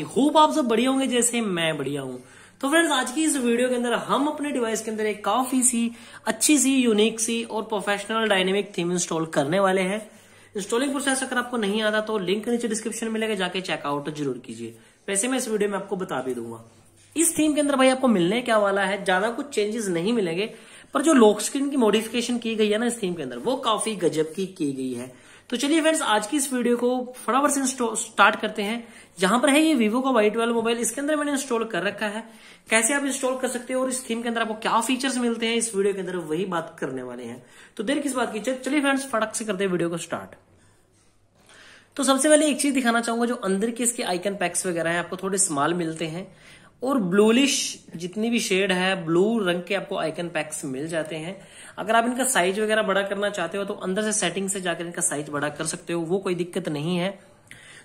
I hope आप सब बढ़िया होंगे जैसे मैं बढ़िया हूं तो फ्रेंड्स आज की इस वीडियो के अंदर हम अपने डिवाइस के अंदर एक काफी सी अच्छी सी यूनिक सी और प्रोफेशनल डायनेमिक थीम इंस्टॉल करने वाले हैं इंस्टॉलिंग प्रोसेस अगर आपको नहीं आता तो लिंक नीचे डिस्क्रिप्शन में लगे जाके चेकआउट जरूर कीजिए वैसे मैं इस वीडियो में आपको बता भी दूंगा इस थीम के अंदर भाई आपको मिलने क्या वाला है ज्यादा कुछ चेंजेस नहीं मिलेंगे पर जो लॉक स्क्रीन की मॉडिफिकेशन की गई है ना इस थीम के अंदर वो काफी गजब की की गई है तो चलिए फ्रेंड्स आज की इस वीडियो को फटाफट से स्टार्ट करते हैं यहां पर है ये वीवो का वाई ट्वेल्व मोबाइल इसके अंदर मैंने इंस्टॉल कर रखा है कैसे आप इंस्टॉल कर सकते हैं और इस थीम के अंदर आपको क्या फीचर्स मिलते हैं इस वीडियो के अंदर वही बात करने वाले हैं तो देर किस बात की चलिए फ्रेंड्स फटक से करते हैं वीडियो को स्टार्ट तो सबसे पहले एक चीज दिखाना चाहूंगा जो अंदर के इसके आइकन पैक्स वगैरह है आपको थोड़े स्माल मिलते हैं और ब्लूलिश जितनी भी शेड है ब्लू रंग के आपको आइकन पैक्स मिल जाते हैं अगर आप इनका साइज वगैरह बड़ा करना चाहते हो तो अंदर से सेटिंग से जाकर इनका साइज बड़ा कर सकते हो वो कोई दिक्कत नहीं है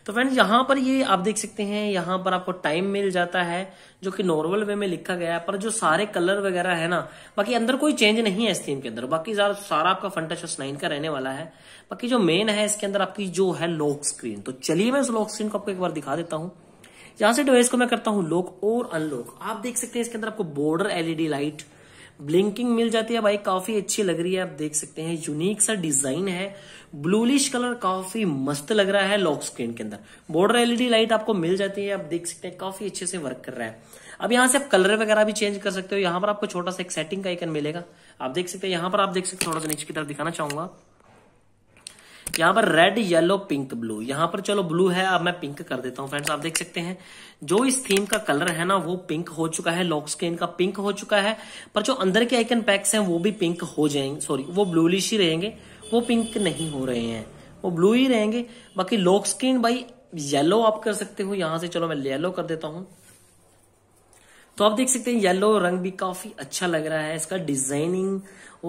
तो फ्रेंड्स यहां पर ये आप देख सकते हैं यहां पर आपको टाइम मिल जाता है जो कि नॉर्मल वे में लिखा गया है पर जो सारे कलर वगैरह है ना बाकी अंदर कोई चेंज नहीं है इस थीम के अंदर बाकी सारा आपका फंटाशस नाइन का रहने वाला है बाकी जो मेन है इसके अंदर आपकी जो है लॉक स्क्रीन तो चलिए मैं उस लॉक स्क्रीन को आपको एक बार दिखा देता हूँ यहां से डिवाइस को मैं करता हूं लॉक और अनलॉक आप देख सकते हैं इसके अंदर आपको बॉर्डर एलईडी लाइट ब्लिंकिंग मिल जाती है भाई काफी अच्छी लग रही है आप देख सकते हैं यूनिक सा डिजाइन है ब्लूलिश कलर काफी मस्त लग रहा है लॉक स्क्रीन के अंदर बॉर्डर एलईडी लाइट आपको मिल जाती है आप देख सकते हैं काफी अच्छे से वर्क कर रहा है अब यहाँ से आप कलर वगैरह भी चेंज कर सकते हो यहाँ पर आपको छोटा सा एक सेटिंग का आइकन मिलेगा आप देख सकते हैं यहाँ पर आप देख सकते हो थोड़ा सा नीचे की तरफ दिखाना चाहूंगा यहाँ पर रेड येलो पिंक ब्लू यहाँ पर चलो ब्लू है अब मैं पिंक कर देता हूँ फ्रेंड्स आप देख सकते हैं जो इस थीम का कलर है ना वो पिंक हो चुका है लॉक स्क्रीन का पिंक हो चुका है पर जो अंदर के आइकन पैक्स हैं वो भी पिंक हो जाएंगे सॉरी वो ब्लूलिश ही रहेंगे वो पिंक नहीं हो रहे हैं वो ब्लू ही रहेंगे बाकी लॉक स्क्रीन भाई येलो आप कर सकते हो यहां से चलो मैं येलो कर देता हूँ तो आप देख सकते हैं येलो रंग भी काफी अच्छा लग रहा है इसका डिजाइनिंग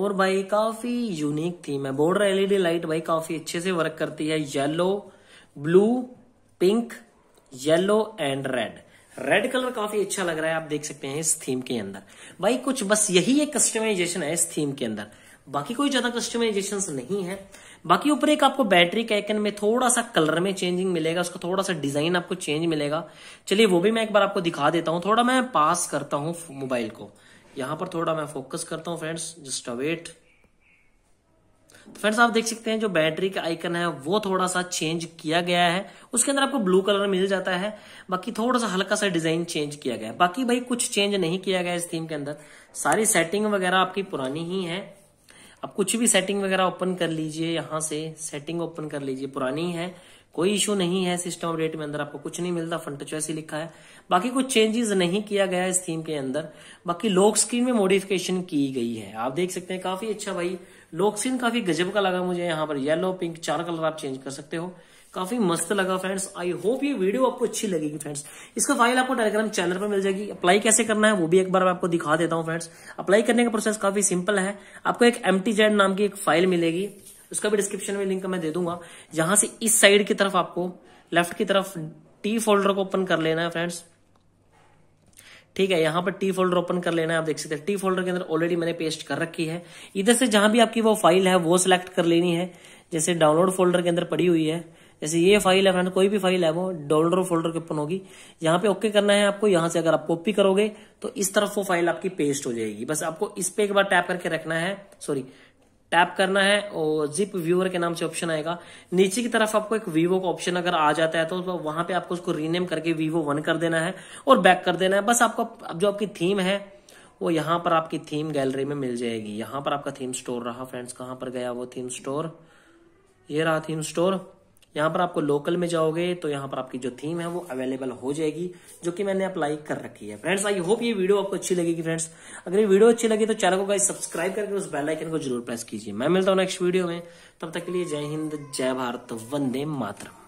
और भाई काफी यूनिक थीम है बॉर्डर एलईडी लाइट भाई काफी अच्छे से वर्क करती है yellow blue pink yellow and red red colour काफी अच्छा लग रहा है आप देख सकते हैं इस थीम के अंदर भाई कुछ बस यही एक कस्टमाइजेशन है इस थीम के अंदर बाकी कोई ज्यादा कस्टमाइजेशन नहीं है बाकी ऊपर एक आपको बैटरी के आइकन में थोड़ा सा कलर में चेंजिंग मिलेगा उसका थोड़ा सा डिजाइन आपको चेंज मिलेगा चलिए वो भी मैं एक बार आपको दिखा देता हूँ थोड़ा मैं पास करता हूँ मोबाइल को यहां पर थोड़ा मैं फोकस करता हूँ फ्रेंड्स जस्ट अवेट तो फ्रेंड्स आप देख सकते हैं जो बैटरी का आइकन है वो थोड़ा सा चेंज किया गया है उसके अंदर आपको ब्लू कलर मिल जाता है बाकी थोड़ा सा हल्का सा डिजाइन चेंज किया गया है बाकी भाई कुछ चेंज नहीं किया गया इस थीम के अंदर सारी सेटिंग वगैरह आपकी पुरानी ही है आप कुछ भी सेटिंग वगैरह ओपन कर लीजिए यहाँ से सेटिंग ओपन कर लीजिए पुरानी है कोई इशू नहीं है सिस्टम अपडेट में अंदर आपको कुछ नहीं मिलता फ्रंट चॉइस ही लिखा है बाकी कुछ चेंजेस नहीं किया गया इस थीम के अंदर बाकी लॉक स्क्रीन में मॉडिफिकेशन की गई है आप देख सकते हैं काफी अच्छा भाई लॉक स्क्रीन काफी गजब का लगा मुझे यहाँ पर येलो पिंक चार कलर आप चेंज कर सकते हो काफी मस्त लगा फ्रेंड्स आई होप ये वीडियो आपको अच्छी लगेगी फ्रेंड्स इसका फाइल आपको टेलीग्राम चैनल पर मिल जाएगी अप्लाई कैसे करना है वो भी एक बार मैं आपको दिखा देता हूँ फ्रेंड्स अप्लाई करने का प्रोसेस काफी सिंपल है आपको एक एम नाम की एक फाइल मिलेगी उसका भी डिस्क्रिप्शन में लिंक मैं दे दूंगा जहां से इस साइड की तरफ आपको लेफ्ट की तरफ टी फोल्डर को ओपन कर लेना है फ्रेंड्स ठीक है यहाँ पर टी फोल्डर ओपन कर लेना है आप देख सकते हैं टी फोल्डर के अंदर ऑलरेडी मैंने पेस्ट कर रखी है इधर से जहां भी आपकी वो फाइल है वो सिलेक्ट कर लेनी है जैसे डाउनलोड फोल्डर के अंदर पड़ी हुई है जैसे ये फाइल है फ्रेंड कोई भी फाइल है वो डोल्डर फोल्डर के ओपन होगी यहाँ पे ओके करना है आपको यहाँ से अगर आप कॉपी करोगे तो इस तरफ वो फाइल आपकी पेस्ट हो जाएगी बस आपको इस पे एक बार टैप करके रखना है सॉरी टैप करना है और जिप व्यूअर के नाम से ऑप्शन आएगा नीचे की तरफ आपको एक वीवो का ऑप्शन अगर आ जाता है तो, वहां पे आपको उसको रीनेम करके वीवो वन कर देना है और बैक कर देना है बस आपको जो आपकी थीम है वो यहाँ पर आपकी थीम गैलरी में मिल जाएगी यहां पर आपका थीम स्टोर रहा फ्रेंड्स कहां पर गया वो थीम स्टोर ये रहा थीम स्टोर यहाँ पर आपको लोकल में जाओगे तो यहाँ पर आपकी जो थीम है वो अवेलेबल हो जाएगी जो कि मैंने अप्लाई कर रखी है फ्रेंड्स आई होप ये वीडियो आपको अच्छी लगेगी फ्रेंड्स अगर ये वीडियो अच्छी लगी तो चैनल को सब्सक्राइब करके उस बेल आइकन को जरूर प्रेस कीजिए मैं मिलता हूँ नेक्स्ट वीडियो में तब तक के लिए जय हिंद जय भारत वंदे मातरम